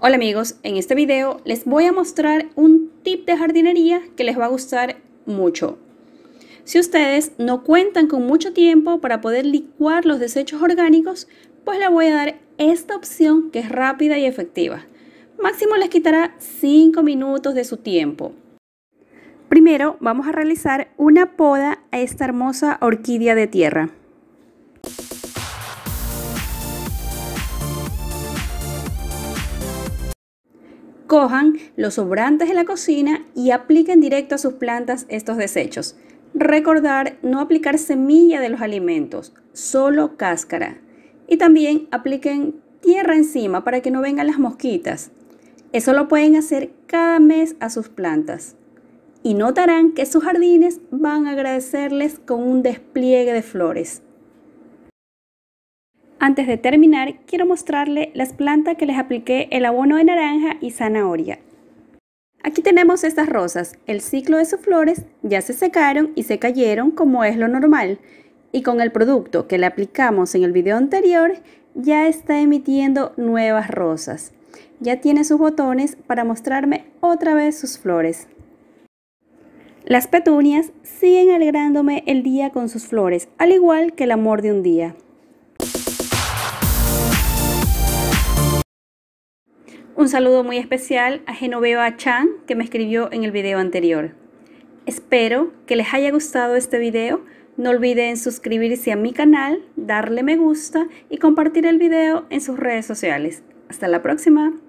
Hola amigos, en este video les voy a mostrar un tip de jardinería que les va a gustar mucho. Si ustedes no cuentan con mucho tiempo para poder licuar los desechos orgánicos, pues les voy a dar esta opción que es rápida y efectiva. Máximo les quitará 5 minutos de su tiempo. Primero vamos a realizar una poda a esta hermosa orquídea de tierra. Cojan los sobrantes de la cocina y apliquen directo a sus plantas estos desechos. Recordar no aplicar semilla de los alimentos, solo cáscara. Y también apliquen tierra encima para que no vengan las mosquitas. Eso lo pueden hacer cada mes a sus plantas. Y notarán que sus jardines van a agradecerles con un despliegue de flores. Antes de terminar, quiero mostrarle las plantas que les apliqué el abono de naranja y zanahoria. Aquí tenemos estas rosas, el ciclo de sus flores ya se secaron y se cayeron como es lo normal y con el producto que le aplicamos en el video anterior ya está emitiendo nuevas rosas. Ya tiene sus botones para mostrarme otra vez sus flores. Las petunias siguen alegrándome el día con sus flores, al igual que el amor de un día. Un saludo muy especial a Genoveva Chan que me escribió en el video anterior. Espero que les haya gustado este video. No olviden suscribirse a mi canal, darle me gusta y compartir el video en sus redes sociales. Hasta la próxima.